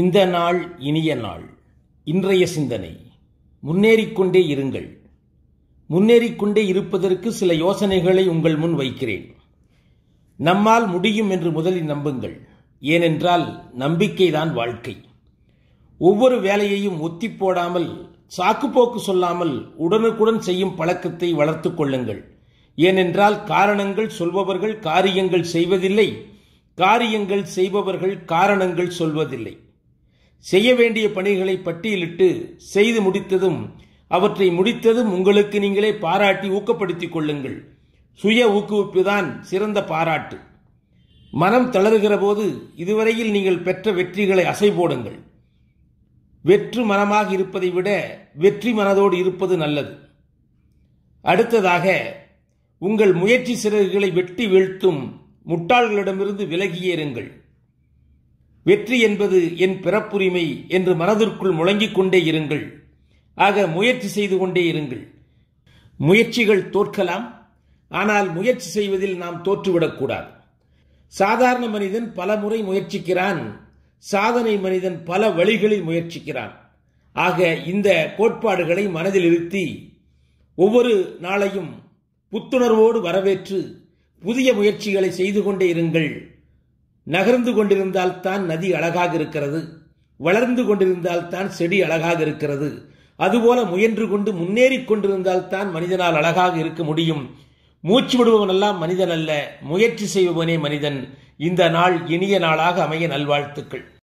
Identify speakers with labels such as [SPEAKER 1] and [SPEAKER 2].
[SPEAKER 1] இந்த நாள் இனிய நாள் இன்றைய சிந்தனை முன்னேறிக்கொண்டே இருங்கள் முன்னேறிக்கொண்டே இருப்பதற்கு சில யோசனைகளை உங்கள் முன் வைக்கிறேன் நம்மால் முடியும் என்று முதலில் நம்புங்கள் ஏனென்றால் நம்பிக்கைதான் வாழ்க்கை ஒவ்வொரு வேலையையும் ஒத்தி போடாமல் சாக்குப்போக்கு சொல்லாமல் உடனுக்குடன் செய்யும் பழக்கத்தை வளர்த்துக் கொள்ளுங்கள் ஏனென்றால் காரணங்கள் சொல்பவர்கள் காரியங்கள் செய்வதில்லை காரியங்கள் செய்பவர்கள் காரணங்கள் சொல்வதில்லை செய்ய வேண்டிய பணிகளை பட்டியலிட்டு செய்து முடித்ததும் அவற்றை முடித்ததும் உங்களுக்கு நீங்களே பாராட்டி ஊக்கப்படுத்திக் கொள்ளுங்கள் சுய ஊக்குவிப்பு தான் சிறந்த பாராட்டு மனம் தளர்கிற போது இதுவரையில் நீங்கள் பெற்ற வெற்றிகளை அசை போடுங்கள் வெற்று மனமாக இருப்பதை விட வெற்றி மனதோடு இருப்பது நல்லது அடுத்ததாக உங்கள் முயற்சி சிறகுகளை வெட்டி வீழ்த்தும் முட்டாள்களிடமிருந்து விலகியேறுங்கள் வெற்றி என்பது என் பிறப்புரிமை என்று மனதிற்குள் முழங்கிக் கொண்டே இருங்கள் ஆக முயற்சி செய்து கொண்டே இருங்கள் முயற்சிகள் தோற்கலாம் ஆனால் முயற்சி செய்வதில் நாம் தோற்றுவிடக்கூடாது சாதாரண மனிதன் பல முறை முயற்சிக்கிறான் சாதனை மனிதன் பல வழிகளில் முயற்சிக்கிறான் ஆக இந்த கோட்பாடுகளை மனதில் இருத்தி ஒவ்வொரு நாளையும் புத்துணர்வோடு வரவேற்று புதிய முயற்சிகளை செய்து கொண்டே இருங்கள் நகர்ந்து கொண்டிருந்தால் தான் நதி அழகாக இருக்கிறது வளர்ந்து கொண்டிருந்தால் தான் செடி அழகாக இருக்கிறது அதுபோல முயன்று கொண்டு முன்னேறி கொண்டிருந்தால் தான் மனிதனால் அழகாக இருக்க முடியும் மூச்சு விடுபவனெல்லாம் மனிதன் அல்ல முயற்சி செய்பவனே மனிதன் இந்த நாள் இனிய நாளாக அமைய நல்வாழ்த்துக்கள்